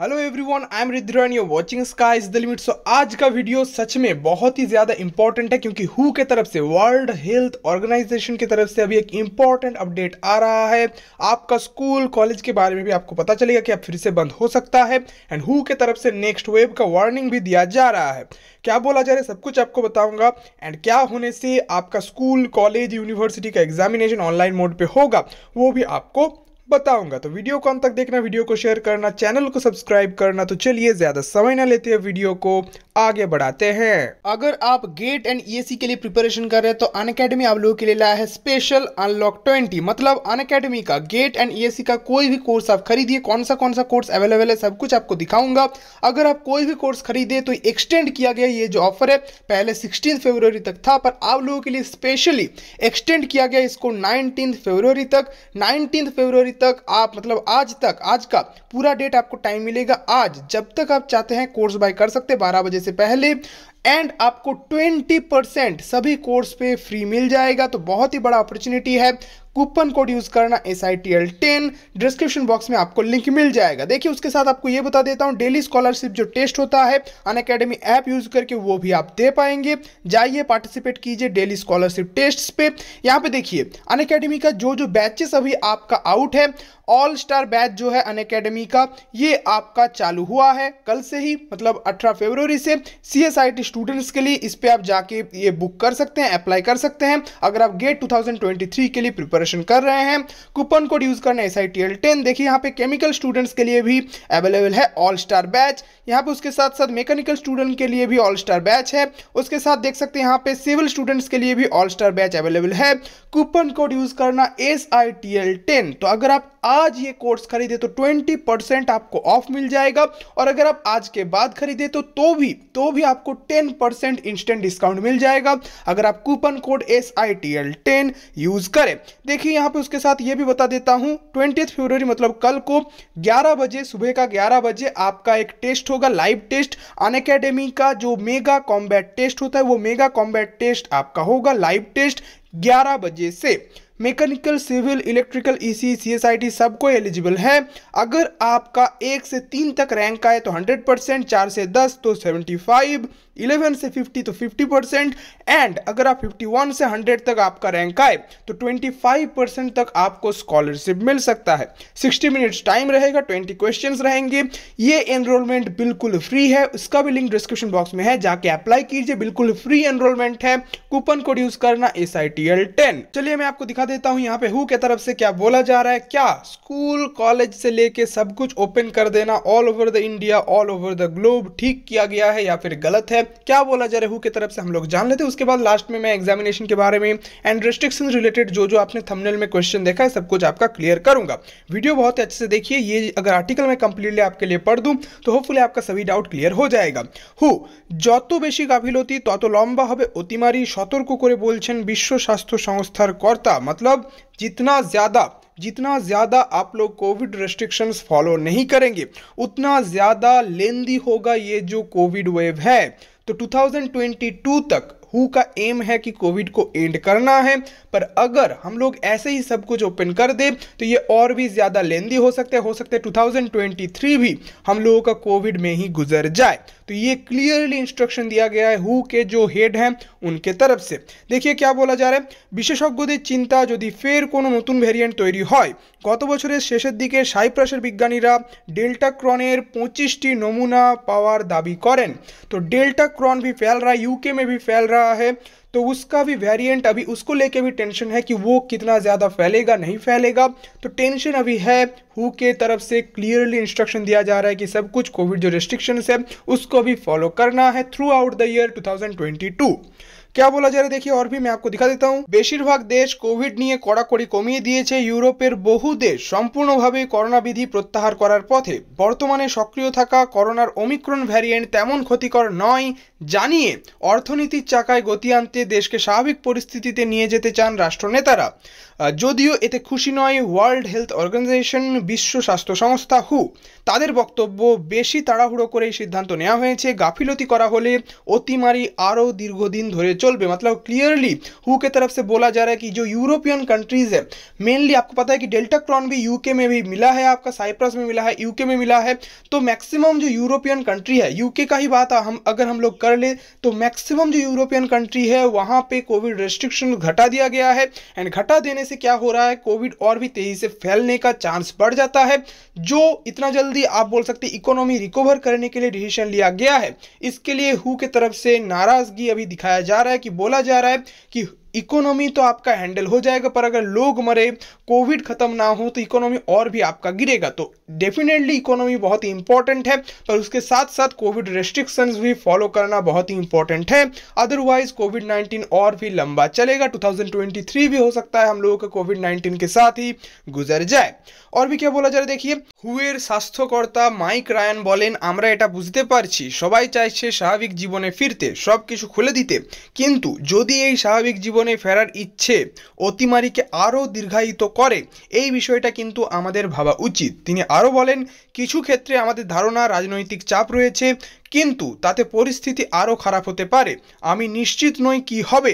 Hello everyone I am Ridr and you're watching sky is the limit so आज का video सच में बहुत ही ज़्यादा इंपॉर्टेंट है क्योंकि हु के तरफ से वर्ल्ड हेल्थ ऑर्गेनाइजेशन की तरफ से अभी एक इंपॉर्टेंट अपडेट आ रहा है आपका स्कूल कॉलेज के बारे में भी आपको पता चलेगा कि अब फिर से बंद हो सकता है एंड हु के तरफ से नेक्स्ट वेव का वार्निंग भी दिया जा रहा है क्या बोला जा रहा है सब कुछ आपको बताऊंगा एंड क्या होने से आपका स्कूल कॉलेज यूनिवर्सिटी का एग्जामिनेशन ऑनलाइन मोड पर होगा वो भी आपको बताऊंगा तो वीडियो को अंत तक देखना वीडियो को शेयर करना चैनल को सब्सक्राइब करना तो चलिए ज्यादा समय ना लेते हैं वीडियो को आगे बढ़ाते हैं अगर आप गेट एंड ईएससी के लिए प्रिपरेशन कर रहे हैं तो अन अकेडमी आप लोगों के लिए लाया है स्पेशल अनलॉक ट्वेंटी मतलब अन अकेडमी का गेट एंड ईएससी का कोई भी कोर्स आप खरीदिए कौन सा कौन सा कोर्स अवेलेबल है सब कुछ आपको दिखाऊंगा अगर आप कोई भी कोर्स खरीदे तो एक्सटेंड किया गया ये जो ऑफर है पहले सिक्सटीन फेब्रवरी तक था पर आप लोगों के लिए स्पेशली एक्सटेंड किया गया इसको नाइनटीन फेब्रवरी तक नाइनटीन फेब्रवरी तक आप मतलब आज तक आज का पूरा डेट आपको टाइम मिलेगा आज जब तक आप चाहते हैं कोर्स बाय कर सकते हैं बारह बजे से पहले एंड आपको 20% सभी कोर्स पे फ्री मिल जाएगा तो बहुत ही बड़ा अपॉर्चुनिटी है कूपन कोड यूज करना S I T L ten description box में आपको लिंक मिल जाएगा देखिए उसके साथ आपको ये बता देता हूँ डेली स्कॉलरशिप जो टेस्ट होता है अन अकेडमी ऐप यूज करके वो भी आप दे पाएंगे जाइए पार्टिसिपेट कीजिए डेली स्कॉलरशिप टेस्ट पे यहाँ पे देखिए अन अकेडमी का जो जो बैचेस अभी आपका आउट है ऑल स्टार बैच जो है अन का ये आपका चालू हुआ है कल से ही मतलब 18 फरवरी से C S I T students के लिए इस पर आप जाके ये बुक कर सकते हैं अप्लाई कर सकते हैं अगर आप गेट 2023 के लिए प्रिपरेशन कर रहे हैं कूपन कोड यूज़ करना S I T L ten देखिए यहाँ पे केमिकल स्टूडेंट्स के लिए भी अवेलेबल है ऑल स्टार बैच यहाँ पे उसके साथ साथ मैकेनिकल स्टूडेंट के लिए भी ऑल स्टार बैच है उसके साथ देख सकते हैं यहाँ पे सिविल स्टूडेंट्स के लिए भी ऑल स्टार बैच अवेलेबल है कूपन कोड यूज़ करना S I T L ten तो अगर आप आज ये कोर्स खरीदे तो 20 परसेंट आपको ऑफ मिल जाएगा और अगर आप आज के बाद खरीदे तो तो भी तो भी आपको 10 परसेंट इंस्टेंट डिस्काउंट मिल जाएगा अगर आप coupon code S I T L ten use करें देखिए यहाँ पे उसके साथ ये भी बता देता हूँ ट्वेंटी फेब्रवरी मतलब कल को ग्यारह बजे सुबह का ग्यारह बजे आपका एक टेस्ट होगा लाइव टेस्ट अन का जो मेगा कॉम्बैट टेस्ट होता है वो मेगा कॉम्बैट टेस्ट आपका होगा लाइव टेस्ट ग्यारह बजे से mechanical civil electrical EC e CSIT सबको एलिजिबल है अगर आपका एक से तीन तक रैंक का है तो 100 परसेंट चार से दस तो 75 इलेवन से 50 तो 50 परसेंट एंड अगर आप 51 से 100 तक आपका रैंक आए तो 25 परसेंट तक आपको स्कॉलरशिप मिल सकता है 60 मिनट्स टाइम रहेगा 20 क्वेश्चन रहेंगे ये एनरोलमेंट बिल्कुल फ्री है उसका भी लिंक डिस्क्रिप्शन बॉक्स में है जाके अप्लाई कीजिए बिल्कुल फ्री एनरोलमेंट है कूपन कोड यूज करना S I T L ten चलिए मैं आपको दिखा देता हूँ यहाँ पे हु के तरफ से क्या बोला जा रहा है क्या स्कूल कॉलेज से लेके सब कुछ ओपन कर देना all over the India all over the globe ठीक किया गया है या फिर गलत है क्या बोला जा रहा है हु के तरफ से हम लोग जान लेते हैं उसके बाद लास्ट में मैं एग्जामिनेशन के बारे में एंड रिस्ट्रिक्शन रिलेटेड जो जो आपने थंबनेल में क्वेश्चन देखा है सब कुछ आपका क्लियर करूंगा वीडियो बहुत अच्छे से देखिए ये अगर आर्टिकल मैं कंप्लीटली आपके लिए पढ़ दूँ तो होपफुली आपका सभी डाउट क्लियर हो जाएगा हु যত बेसि गाफिलती তত লম্বা হবে অতিমারি সতর্ক করে विश्व स्वास्थ्य संस्थार সংস্থার কর্তা मतलब मतलब जितना ज़्यादा जितना ज़्यादा आप लोग कोविड रेस्ट्रिक्शंस फॉलो नहीं करेंगे उतना ज़्यादा लेंदी होगा ये जो कोविड वेव है तो 2022 तक हु का एम है कि कोविड को एंड करना है पर अगर हम लोग ऐसे ही सब कुछ ओपन कर दें तो ये और भी ज़्यादा लेंदी हो सकते हो सकते 2023 भी हम लोगों का कोविड में ही गुजर जाए तो ये क्लियरली इंस्ट्रक्शन दिया गया है हु के जो हेड हैं उनके तरफ से देखिए क्या बोला जा रहा है বিশেষজ্ঞদের চিন্তা যদি ফের কোনো নতুন ভ্যারিয়েন্ট তৈরি হয় গত বছরের শেষের দিকে সাইপ্রাসের বিজ্ঞানীরা ডেল্টা ক্রনের পঁচিশটি নমूना পাওয়ার দাবি করেন तो डेल्टा क्रॉन भी फैल रहा है यूके में भी फैल रहा है तो उसका भी वेरिएंट अभी उसको लेके भी टेंशन है कि वो कितना ज़्यादा फैलेगा नहीं फैलेगा तो टेंशन अभी है हु के तरफ से क्लियरली इंस्ट्रक्शन दिया जा रहा है कि सब कुछ कोविड जो रिस्ट्रिक्शंस है उसको भी फॉलो करना है throughout the year too क्या बोला जा रहा है देखिए और भी मैं आपको दिखा देता हूँ বেশিরভাগ দেশ কোভিড নিয়ে কড়াকড়ি কমিয়ে দিয়েছে ইউরোপের বহু দেশ সম্পূর্ণভাবে करना विधि প্রত্যাহার করার পথে বর্তমানে সক্রিয় থাকা করোনার ওমিক্রন ভ্যারিয়েন্ট তেমন ক্ষতিকর নয় জানিয়ে অর্থনীতির চাকায় গতি আনতে দেশকে স্বাভাবিক পরিস্থিতিতে নিয়ে যেতে চান রাষ্ট্রনেতারা যদিও এতে খুশি নয় ওয়ার্ল্ড হেলথ অর্গানাইজেশন বিশ্ব স্বাস্থ্য সংস্থা হু তাদের বক্তব্য বেশি তাড়াহুড়ো করে সিদ্ধান্ত নেওয়া হয়েছে গাফিলতি করা হলে অতিমারি আরও দীর্ঘদিন ধরে চলে एक्चुअल पे मतलब क्लियरली हु के तरफ से बोला जा रहा है कि जो यूरोपियन कंट्रीज है मेनली आपको पता है कि डेल्टा क्रॉन भी यूके में भी मिला है आपका साइप्रस में मिला है यूके में मिला है तो मैक्सिमम जो यूरोपियन कंट्री है यूके का ही बात हम अगर हम लोग कर ले तो मैक्सिमम जो यूरोपियन कंट्री है वहां पे कोविड रेस्ट्रिक्शन घटा दिया गया है एंड घटा देने से क्या हो रहा है कोविड और भी तेजी से फैलने का चांस बढ़ जाता है जो इतना जल्दी आप बोल सकते इकोनॉमी रिकवर करने के लिए डिसीजन लिया गया है इसके लिए हु के तरफ से नाराजगी अभी दिखाया जा रहा है है कि बोला जा रहा है कि इकोनॉमी तो आपका हैंडल हो जाएगा पर अगर लोग मरे कोविड खत्म ना हो तो इकोनॉमी और भी आपका गिरेगा तो डेफिनेटली इकोनॉमी बहुत ही इंपॉर्टेंट है पर उसके साथ साथ कोविड रेस्ट्रिक्शंस भी फॉलो करना बहुत ही इंपॉर्टेंट है अदरवाइज कोविड नाइन्टीन और भी लंबा चलेगा टू भी हो सकता है हम लोगों का कोविड नाइन्टीन के साथ ही गुजर जाए और भी क्या बोला जा देखिए है স্বাস্থ্যকর্তা মাইক রায়ান বলেন আমরা এটা বুঝতে পারছি সবাই চাইছে স্বাভাবিক জীবনে ফিরতে সব কিছু খুলে দিতে কিন্তু যদি এই স্বাভাবিক জীবন জীবনে ফেরার ইচ্ছে অতিমারিকে আরও দীর্ঘায়িত করে এই বিষয়টা কিন্তু আমাদের ভাবা উচিত তিনি আরও বলেন কিছু ক্ষেত্রে আমাদের ধারণা রাজনৈতিক চাপ রয়েছে কিন্তু তাতে পরিস্থিতি আরও খারাপ হতে পারে আমি নিশ্চিত নই কি হবে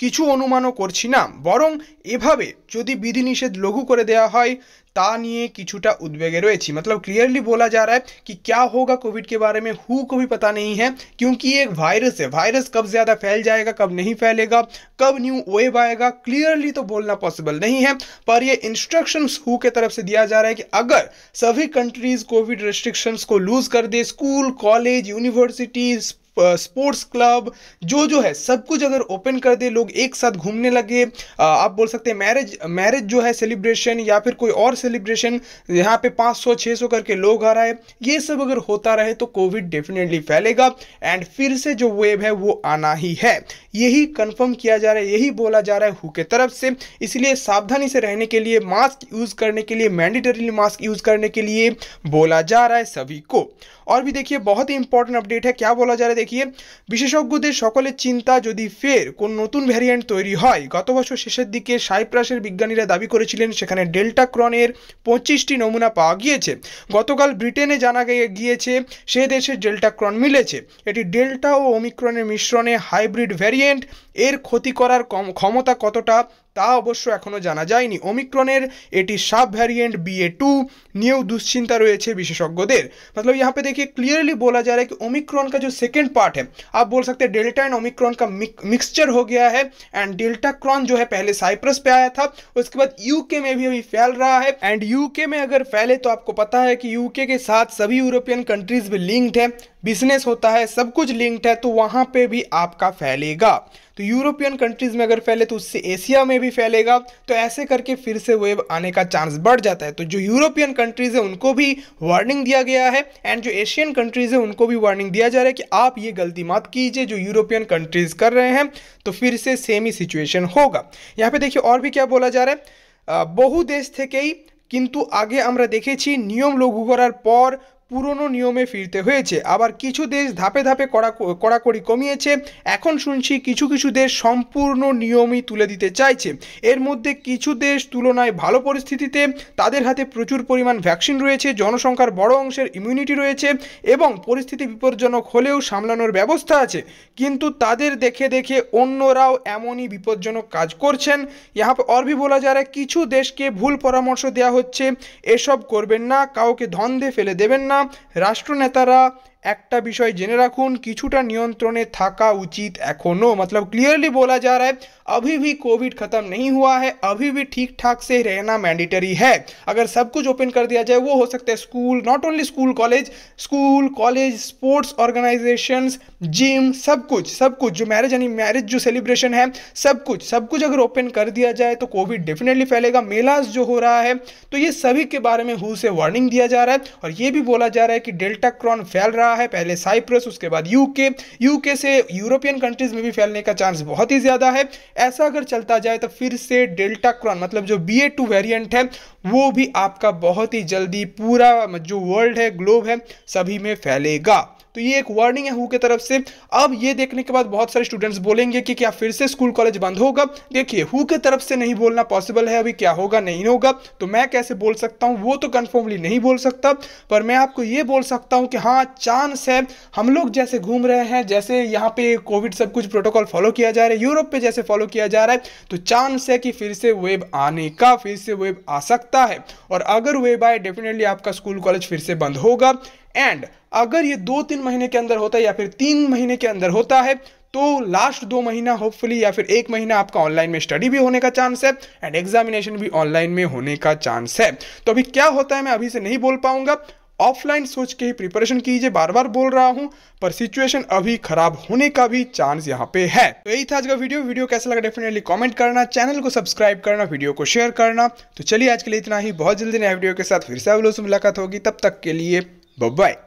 কিছু অনুমানও করছি না বরং এভাবে যদি বিধিনিষেধ লঘু করে দেওয়া হয় তা নিয়ে কিছুটা उद्वेगे रही मतलब क्लियरली बोला जा रहा है कि क्या होगा कोविड के बारे में हु को भी पता नहीं है क्योंकि ये एक वायरस है वायरस कब ज़्यादा फैल जाएगा कब नहीं फैलेगा कब न्यू वेव आएगा क्लियरली तो बोलना पॉसिबल नहीं है पर ये इंस्ट्रक्शंस हु के तरफ से दिया जा रहा है कि अगर सभी कंट्रीज कोविड रेस्ट्रिक्शंस को लूज कर दे school college college universities sports club जो जो है सब कुछ अगर ओपन कर दे लोग एक साथ घूमने लगे आप बोल सकते हैं मैरिज मैरिज जो है सेलिब्रेशन या फिर कोई और सेलिब्रेशन यहाँ पे 500 600 करके लोग आ रहा है ये सब अगर होता रहे तो कोविड डेफिनेटली फैलेगा एंड फिर से जो वेव है वो आना ही है यही कंफर्म किया जा रहा है यही बोला जा रहा है हु के तरफ से इसलिए सावधानी से रहने के लिए मास्क यूज़ करने के लिए मैंडेटरीली मास्क यूज़ करने के लिए बोला जा रहा है सभी को और भी देखिए बहुत ही इंपॉर्टेंट अपडेट है क्या बोला जा रहा है দেখিয়ে বিশেষজ্ঞদের সকলের চিন্তা যদি ফের কোন নতুন ভ্যারিয়েন্ট তৈরি হয় গত বছর শেষের দিকে সাইপ্রাসের বিজ্ঞানীরা দাবি করেছিলেন সেখানে ডেল্টা ক্রনের পঁচিশটি নমুনা পাওয়া গিয়েছে গতকাল ব্রিটেনে জানা গিয়েছে সে দেশে ডেল্টা ক্রন মিলেছে এটি ডেল্টা ও ওমিক্রনের মিশ্রণে হাইব্রিড ভ্যারিয়েন্ট এর ক্ষতি করার ক্ষমতা কতটা ताश्य অবশ্য এখনও জানা যায়নি एटी सब भैरियंट बी ए टू नहीं दुश्चिंता रही है विशेषज्ञों मतलब यहाँ पे देखिए क्लियरली बोला जा रहा है कि ओमिक्रॉन का जो सेकेंड पार्ट है आप बोल सकते हैं डेल्टा एंड ओमिक्रॉन का मिक्सचर हो गया है एंड डेल्टा क्रॉन जो है पहले साइप्रस पे आया था उसके बाद यूके में भी अभी फैल रहा है एंड यूके में अगर फैले तो आपको पता है कि यूके के साथ सभी यूरोपियन कंट्रीज भी लिंक्ड है बिजनेस होता है सब कुछ लिंक्ड है तो वहाँ पे भी आपका फैलेगा तो यूरोपियन कंट्रीज़ में अगर फैले तो उससे एशिया में भी फैलेगा तो ऐसे करके फिर से वेब आने का चांस बढ़ जाता है तो जो यूरोपियन कंट्रीज़ है उनको भी वार्निंग दिया गया है एंड जो एशियन कंट्रीज़ है उनको भी वार्निंग दिया जा रहा है कि आप ये गलती मत कीजिए जो यूरोपियन कंट्रीज़ कर रहे हैं तो फिर से सेम ही सिचुएशन होगा यहाँ पे देखिए और भी क्या बोला जा रहा है বহু थे कई किंतु आगे আমরা देखे नियम लघु करार पर পুরনো নিয়মে ফিরতে হয়েছে আবার কিছু দেশ ধাপে ধাপে কড়া কড়াকড়ি কমিয়েছে এখন শুনছি কিছু কিছু দেশ সম্পূর্ণ নিয়মই তুলে দিতে চাইছে এর মধ্যে কিছু দেশ তুলনায় ভালো পরিস্থিতিতে তাদের হাতে প্রচুর পরিমাণ ভ্যাকসিন রয়েছে জনসংখ্যার বড় অংশের ইমিউনিটি রয়েছে এবং পরিস্থিতি বিপজ্জনক হলেও সামলানোর ব্যবস্থা আছে কিন্তু তাদের দেখে দেখে অন্যরাও এমনই বিপজ্জনক কাজ করছেন ইহা और भी बोला কিছু দেশকে ভুল পরামর্শ দেওয়া হচ্ছে এসব করবেন না কাউকে ধন্দে ফেলে দেবেন না राष्ट्र नेतारा एक विषय जेने রাখুন কিছুটা नियंत्रण थका उचित एखो मतलब क्लियरली बोला जा रहा है अभी भी कोविड खत्म नहीं हुआ है अभी भी ठीक ठाक से रहना मैंडेटरी है अगर सब कुछ ओपन कर दिया जाए वो हो सकता है school not only school college school college sports organisation gym सब कुछ सब कुछ जो मैरिज यानी मैरिज जो सेलिब्रेशन है सब कुछ सब कुछ अगर ओपन कर दिया जाए तो कोविड डेफिनेटली फैलेगा मेलास जो हो रहा है तो ये सभी के बारे में हु से वार्निंग दिया जा रहा है और ये भी बोला जा रहा है कि डेल्टा क्रॉन फैल रहा रहा है पहले साइप्रस उसके बाद यूके यूके से यूरोपियन कंट्रीज में भी फैलने का चांस बहुत ही ज़्यादा है ऐसा अगर चलता जाए तो फिर से डेल्टा क्रॉन मतलब जो बी ए टू वेरियंट है वो भी आपका बहुत ही जल्दी पूरा जो वर्ल्ड है ग्लोब है सभी में फैलेगा तो ये एक वार्निंग है हु के तरफ से अब ये देखने के बाद बहुत सारे स्टूडेंट्स बोलेंगे कि क्या फिर से स्कूल कॉलेज बंद होगा देखिए हु के तरफ से नहीं बोलना पॉसिबल है अभी क्या होगा नहीं होगा तो मैं कैसे बोल सकता हूँ वो तो कन्फर्मली नहीं बोल सकता पर मैं आपको ये बोल सकता हूँ कि हाँ चांस है हम लोग जैसे घूम रहे हैं जैसे यहाँ पे कोविड सब कुछ प्रोटोकॉल फॉलो किया जा रहा है यूरोप पे जैसे फॉलो किया जा रहा है तो चांस है कि फिर से वेब आने का फिर से वेब आ सकता है और अगर वेब आए डेफिनेटली आपका स्कूल कॉलेज फिर से बंद होगा एंड अगर ये दो तीन महीने के अंदर होता है या फिर तीन महीने के अंदर होता है तो लास्ट दो महीना होपफुली या फिर एक महीना आपका ऑनलाइन में स्टडी भी होने का चांस है एंड एग्जामिनेशन भी ऑनलाइन में होने का चांस है तो अभी क्या होता है मैं अभी से नहीं बोल पाऊंगा ऑफलाइन सोच के ही प्रिपरेशन कीजिए बार बार बोल रहा हूँ पर सिचुएशन अभी खराब होने का भी चांस यहाँ पे है तो यही था आज का वीडियो वीडियो कैसा लगा डेफिनेटली कमेंट करना चैनल को सब्सक्राइब करना वीडियो को शेयर करना तो चलिए आज के लिए इतना ही बहुत जल्दी नया वीडियो के साथ फिर से आप से मुलाकात होगी तब तक के लिए Bye bye.